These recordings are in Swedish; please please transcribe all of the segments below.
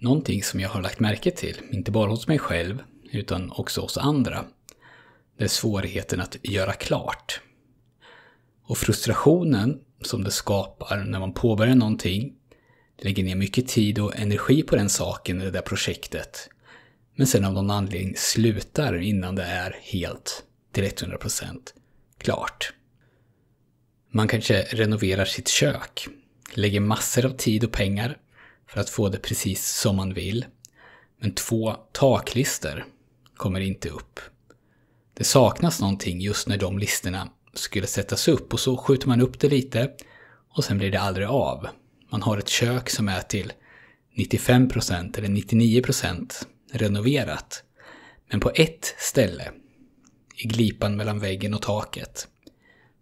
Någonting som jag har lagt märke till, inte bara hos mig själv, utan också hos andra, det är svårigheten att göra klart. Och frustrationen som det skapar när man påbörjar någonting, lägger ner mycket tid och energi på den saken, det där projektet, men sen av någon anledning slutar innan det är helt, till 100% klart. Man kanske renoverar sitt kök, lägger massor av tid och pengar för att få det precis som man vill. Men två taklister kommer inte upp. Det saknas någonting just när de listerna skulle sättas upp och så skjuter man upp det lite och sen blir det aldrig av. Man har ett kök som är till 95% eller 99% renoverat. Men på ett ställe, i glipan mellan väggen och taket,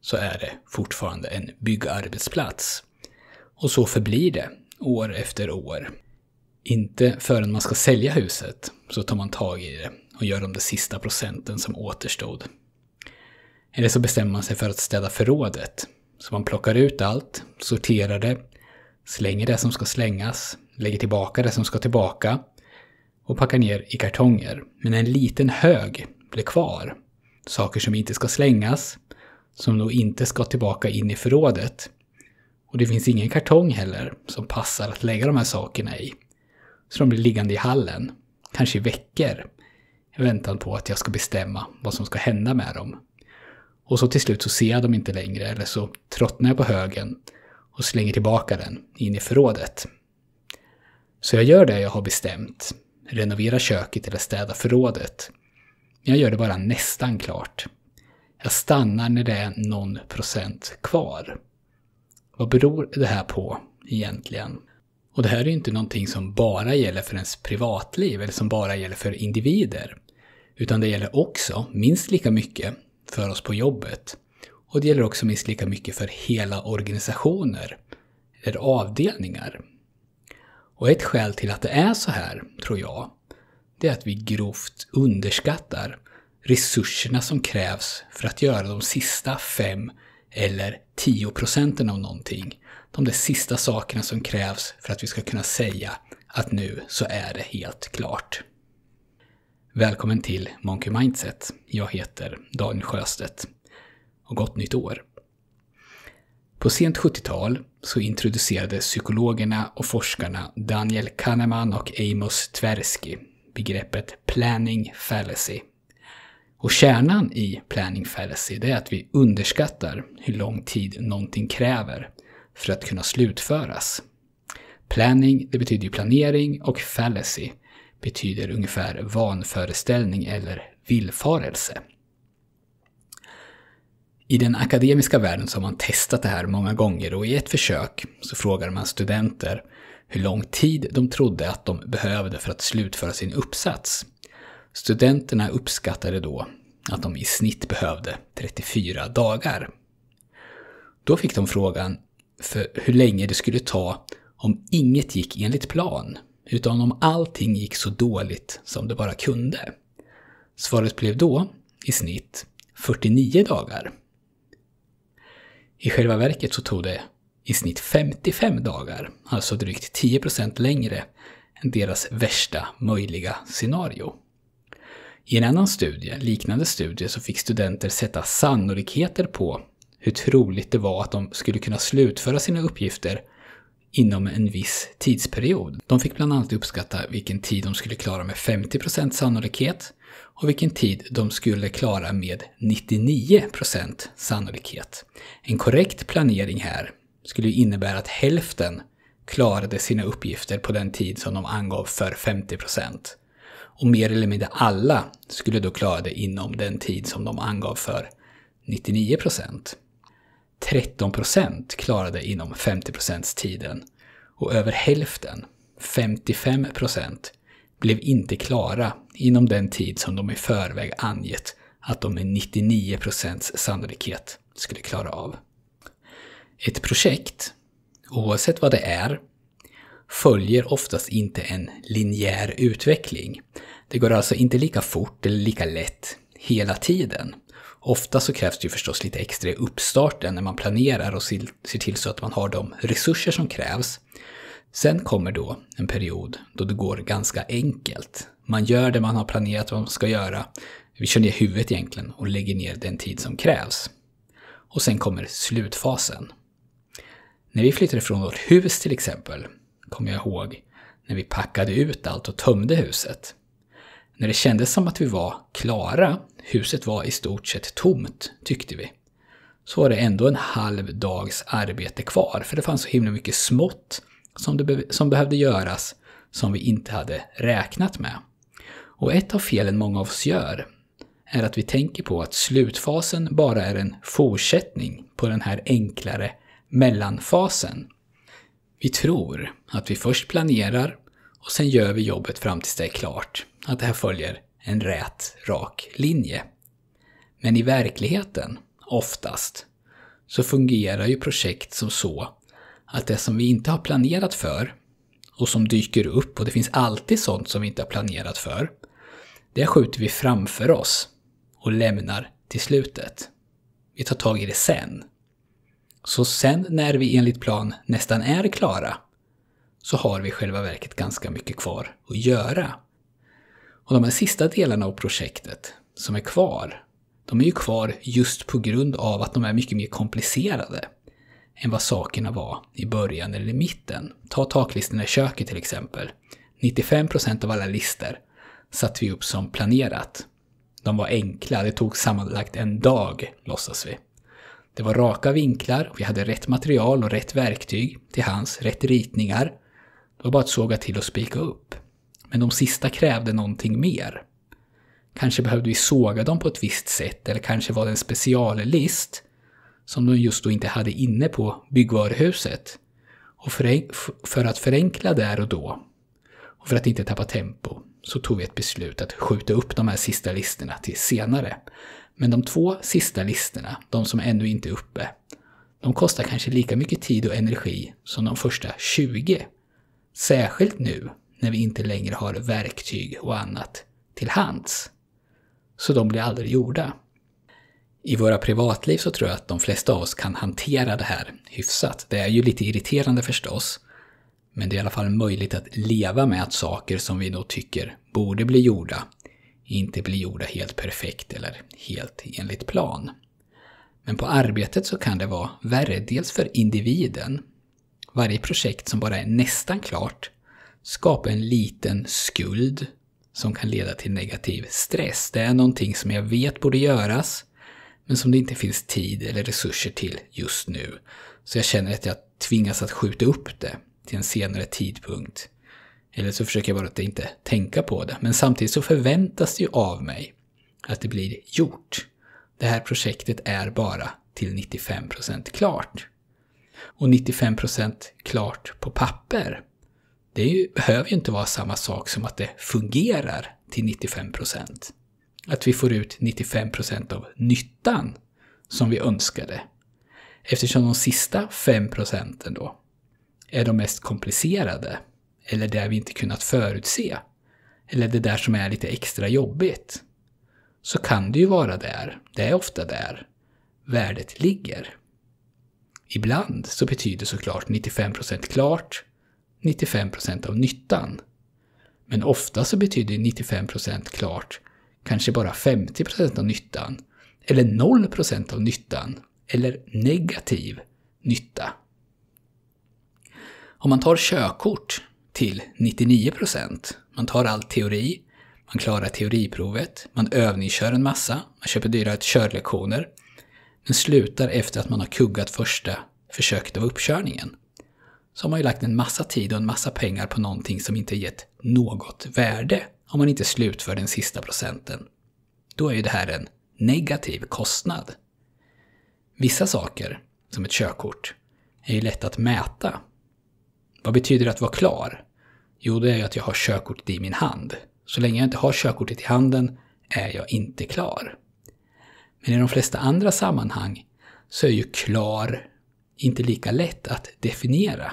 så är det fortfarande en byggarbetsplats. Och så förblir det år efter år. Inte förrän man ska sälja huset så tar man tag i det och gör de sista procenten som återstod. Eller så bestämmer man sig för att städa förrådet. Så man plockar ut allt, sorterar det, slänger det som ska slängas, lägger tillbaka det som ska tillbaka och packar ner i kartonger. Men en liten hög blir kvar. Saker som inte ska slängas, som då inte ska tillbaka in i förrådet och det finns ingen kartong heller som passar att lägga de här sakerna i. Så de blir liggande i hallen, kanske i veckor, i väntan på att jag ska bestämma vad som ska hända med dem. Och så till slut så ser jag dem inte längre, eller så tröttnar jag på högen och slänger tillbaka den in i förrådet. Så jag gör det jag har bestämt, renoverar köket eller städar förrådet. Men jag gör det bara nästan klart. Jag stannar när det är någon procent kvar. Vad beror det här på egentligen? Och det här är inte någonting som bara gäller för ens privatliv eller som bara gäller för individer. Utan det gäller också minst lika mycket för oss på jobbet. Och det gäller också minst lika mycket för hela organisationer eller avdelningar. Och ett skäl till att det är så här, tror jag, det är att vi grovt underskattar resurserna som krävs för att göra de sista fem eller 10 procenten av någonting. De där sista sakerna som krävs för att vi ska kunna säga att nu så är det helt klart. Välkommen till Monkey Mindset. Jag heter Daniel Sjöstedt och gott nytt år! På sent 70-tal så introducerade psykologerna och forskarna Daniel Kahneman och Amos Tversky begreppet “planning fallacy” Och kärnan i planning fallacy det är att vi underskattar hur lång tid någonting kräver för att kunna slutföras. Planning det betyder planering och fallacy betyder ungefär vanföreställning eller villfarelse. I den akademiska världen så har man testat det här många gånger och i ett försök så frågar man studenter hur lång tid de trodde att de behövde för att slutföra sin uppsats. Studenterna uppskattade då att de i snitt behövde 34 dagar. Då fick de frågan för hur länge det skulle ta om inget gick enligt plan, utan om allting gick så dåligt som det bara kunde. Svaret blev då, i snitt, 49 dagar. I själva verket så tog det i snitt 55 dagar, alltså drygt 10% längre än deras värsta möjliga scenario. I en annan studie, liknande studie, så fick studenter sätta sannolikheter på hur troligt det var att de skulle kunna slutföra sina uppgifter inom en viss tidsperiod. De fick bland annat uppskatta vilken tid de skulle klara med 50% sannolikhet och vilken tid de skulle klara med 99% sannolikhet. En korrekt planering här skulle innebära att hälften klarade sina uppgifter på den tid som de angav för 50 och mer eller mindre alla skulle då klara det inom den tid som de angav för 99 13 klarade inom 50 tiden och över hälften, 55 blev inte klara inom den tid som de i förväg angett att de med 99 sannolikhet skulle klara av. Ett projekt, oavsett vad det är, följer oftast inte en linjär utveckling det går alltså inte lika fort eller lika lätt hela tiden. Ofta så krävs det ju förstås lite extra i uppstarten när man planerar och ser till så att man har de resurser som krävs. Sen kommer då en period då det går ganska enkelt. Man gör det man har planerat vad man ska göra. Vi kör ner huvudet egentligen och lägger ner den tid som krävs. Och sen kommer slutfasen. När vi flyttade från vårt hus till exempel, kommer jag ihåg när vi packade ut allt och tömde huset. När det kändes som att vi var klara, huset var i stort sett tomt, tyckte vi, så var det ändå en halv dags arbete kvar, för det fanns så himla mycket smått som, be som behövde göras som vi inte hade räknat med. Och ett av felen många av oss gör är att vi tänker på att slutfasen bara är en fortsättning på den här enklare mellanfasen. Vi tror att vi först planerar och sen gör vi jobbet fram tills det är klart, att det här följer en rät, rak linje. Men i verkligheten, oftast, så fungerar ju projekt som så att det som vi inte har planerat för och som dyker upp, och det finns alltid sånt som vi inte har planerat för, det skjuter vi framför oss och lämnar till slutet. Vi tar tag i det sen. Så sen när vi enligt plan nästan är klara, så har vi i själva verket ganska mycket kvar att göra. Och de här sista delarna av projektet som är kvar, de är ju kvar just på grund av att de är mycket mer komplicerade än vad sakerna var i början eller i mitten. Ta taklistorna i köket till exempel. 95% av alla listor satte vi upp som planerat. De var enkla, det tog sammanlagt en dag, låtsas vi. Det var raka vinklar, vi hade rätt material och rätt verktyg till hans, rätt ritningar var bara att såga till och spika upp. Men de sista krävde någonting mer. Kanske behövde vi såga dem på ett visst sätt eller kanske var det en speciallist som de just då inte hade inne på byggvaruhuset. Och för att förenkla där och då och för att inte tappa tempo så tog vi ett beslut att skjuta upp de här sista listorna till senare. Men de två sista listorna, de som ännu inte är uppe, de kostar kanske lika mycket tid och energi som de första 20. Särskilt nu när vi inte längre har verktyg och annat till hands. Så de blir aldrig gjorda. I våra privatliv så tror jag att de flesta av oss kan hantera det här hyfsat. Det är ju lite irriterande förstås, men det är i alla fall möjligt att leva med att saker som vi då tycker borde bli gjorda inte blir gjorda helt perfekt eller helt enligt plan. Men på arbetet så kan det vara värre, dels för individen, varje projekt som bara är nästan klart skapar en liten skuld som kan leda till negativ stress. Det är någonting som jag vet borde göras, men som det inte finns tid eller resurser till just nu. Så jag känner att jag tvingas att skjuta upp det till en senare tidpunkt. Eller så försöker jag bara att inte tänka på det. Men samtidigt så förväntas det ju av mig att det blir gjort. Det här projektet är bara till 95% klart och 95% klart på papper. Det ju, behöver ju inte vara samma sak som att det fungerar till 95%. Att vi får ut 95% av nyttan som vi önskade. Eftersom de sista 5% då är de mest komplicerade, eller det vi inte kunnat förutse, eller det där som är lite extra jobbigt, så kan det ju vara där, det är ofta där, värdet ligger. Ibland så betyder såklart 95% klart 95% av nyttan. Men ofta så betyder 95% klart kanske bara 50% av nyttan, eller 0% av nyttan, eller negativ nytta. Om man tar körkort till 99%, man tar all teori, man klarar teoriprovet, man övningskör en massa, man köper dyra körlektioner, den slutar efter att man har kuggat första försöket av uppkörningen. Så har man ju lagt en massa tid och en massa pengar på någonting som inte gett något värde om man inte slutför den sista procenten. Då är ju det här en negativ kostnad. Vissa saker, som ett körkort, är ju lätt att mäta. Vad betyder det att vara klar? Jo, det är ju att jag har körkortet i min hand. Så länge jag inte har körkortet i handen är jag inte klar. Men i de flesta andra sammanhang så är ju klar inte lika lätt att definiera.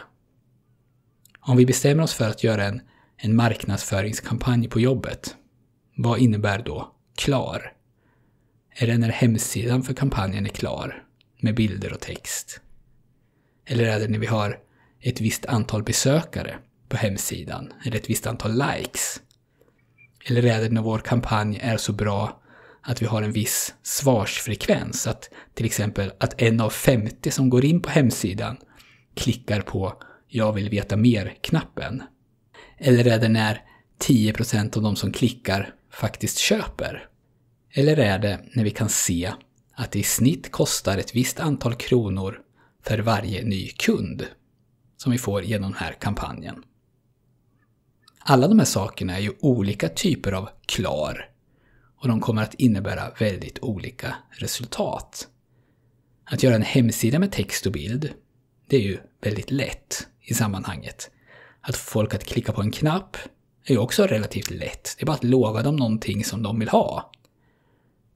Om vi bestämmer oss för att göra en, en marknadsföringskampanj på jobbet, vad innebär då klar? Är det när hemsidan för kampanjen är klar, med bilder och text? Eller är det när vi har ett visst antal besökare på hemsidan, eller ett visst antal likes? Eller är det när vår kampanj är så bra att vi har en viss svarsfrekvens. Att till exempel att en av 50 som går in på hemsidan klickar på “Jag vill veta mer”-knappen. Eller är det när 10% av de som klickar faktiskt köper? Eller är det när vi kan se att det i snitt kostar ett visst antal kronor för varje ny kund som vi får genom den här kampanjen? Alla de här sakerna är ju olika typer av klar och de kommer att innebära väldigt olika resultat. Att göra en hemsida med text och bild, det är ju väldigt lätt i sammanhanget. Att få folk att klicka på en knapp är ju också relativt lätt. Det är bara att lova dem någonting som de vill ha.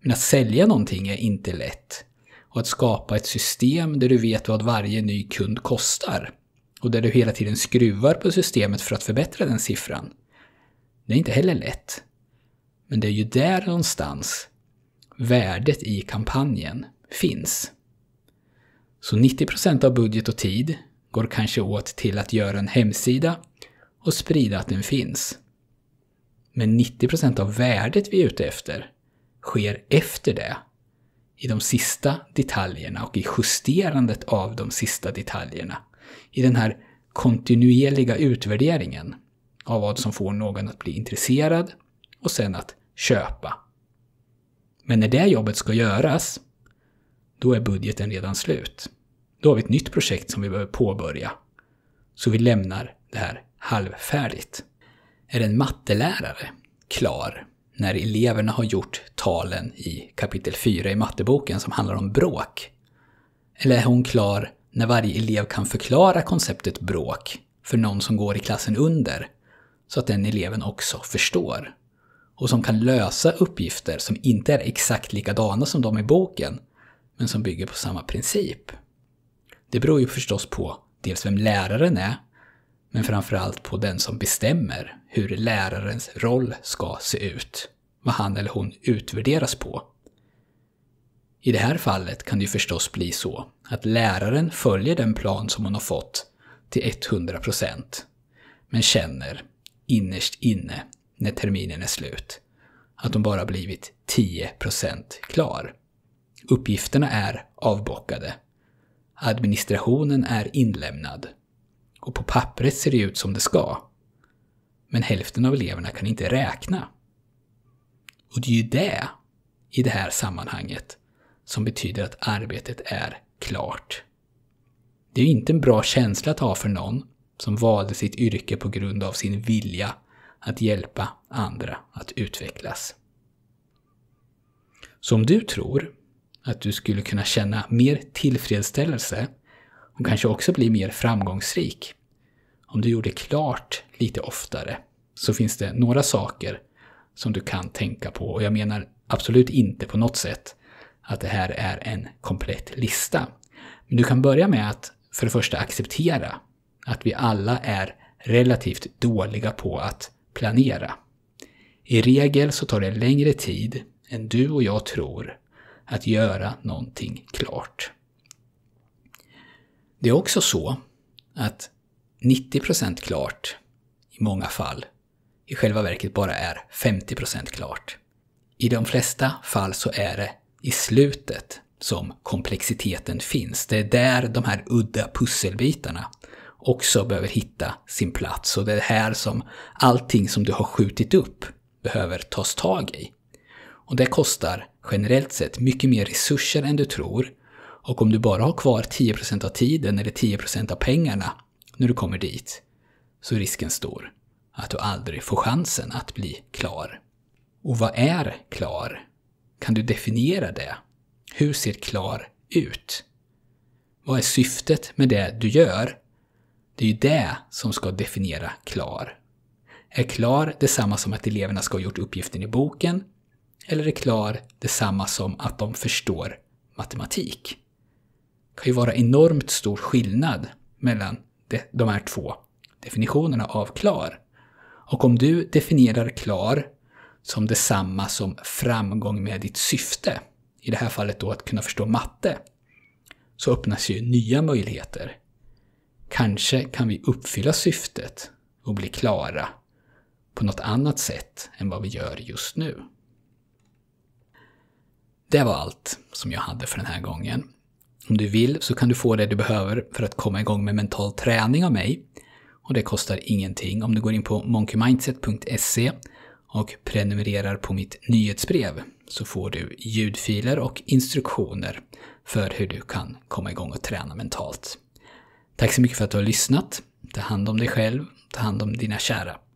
Men att sälja någonting är inte lätt. Och att skapa ett system där du vet vad varje ny kund kostar och där du hela tiden skruvar på systemet för att förbättra den siffran. Det är inte heller lätt. Men det är ju där någonstans värdet i kampanjen finns. Så 90% av budget och tid går kanske åt till att göra en hemsida och sprida att den finns. Men 90% av värdet vi är ute efter sker efter det, i de sista detaljerna och i justerandet av de sista detaljerna. I den här kontinuerliga utvärderingen av vad som får någon att bli intresserad och sen att köpa. Men när det jobbet ska göras, då är budgeten redan slut. Då har vi ett nytt projekt som vi behöver påbörja. Så vi lämnar det här halvfärdigt. Är en mattelärare klar när eleverna har gjort talen i kapitel 4 i matteboken som handlar om bråk? Eller är hon klar när varje elev kan förklara konceptet bråk för någon som går i klassen under, så att den eleven också förstår? och som kan lösa uppgifter som inte är exakt likadana som de i boken, men som bygger på samma princip. Det beror ju förstås på dels vem läraren är, men framförallt på den som bestämmer hur lärarens roll ska se ut, vad han eller hon utvärderas på. I det här fallet kan det ju förstås bli så att läraren följer den plan som hon har fått till 100% men känner innerst inne när terminen är slut. Att de bara blivit 10% klar. Uppgifterna är avbockade. Administrationen är inlämnad. Och på pappret ser det ut som det ska. Men hälften av eleverna kan inte räkna. Och det är ju det, i det här sammanhanget, som betyder att arbetet är klart. Det är ju inte en bra känsla att ha för någon som valde sitt yrke på grund av sin vilja att hjälpa andra att utvecklas. Så om du tror att du skulle kunna känna mer tillfredsställelse och kanske också bli mer framgångsrik om du gjorde klart lite oftare så finns det några saker som du kan tänka på och jag menar absolut inte på något sätt att det här är en komplett lista. Men du kan börja med att för det första acceptera att vi alla är relativt dåliga på att planera. I regel så tar det längre tid än du och jag tror att göra någonting klart. Det är också så att 90% klart i många fall i själva verket bara är 50% klart. I de flesta fall så är det i slutet som komplexiteten finns. Det är där de här udda pusselbitarna också behöver hitta sin plats. Och det är här som allting som du har skjutit upp behöver tas tag i. Och det kostar generellt sett mycket mer resurser än du tror. Och om du bara har kvar 10% av tiden eller 10% av pengarna när du kommer dit, så är risken stor att du aldrig får chansen att bli klar. Och vad är klar? Kan du definiera det? Hur ser klar ut? Vad är syftet med det du gör det är ju det som ska definiera klar. Är klar detsamma som att eleverna ska ha gjort uppgiften i boken? Eller är klar detsamma som att de förstår matematik? Det kan ju vara enormt stor skillnad mellan de här två definitionerna av klar. Och om du definierar klar som detsamma som framgång med ditt syfte, i det här fallet då att kunna förstå matte, så öppnas ju nya möjligheter Kanske kan vi uppfylla syftet och bli klara på något annat sätt än vad vi gör just nu. Det var allt som jag hade för den här gången. Om du vill så kan du få det du behöver för att komma igång med mental träning av mig. Och det kostar ingenting om du går in på monkeymindset.se och prenumererar på mitt nyhetsbrev så får du ljudfiler och instruktioner för hur du kan komma igång och träna mentalt. Tack så mycket för att du har lyssnat. Ta hand om dig själv, ta hand om dina kära.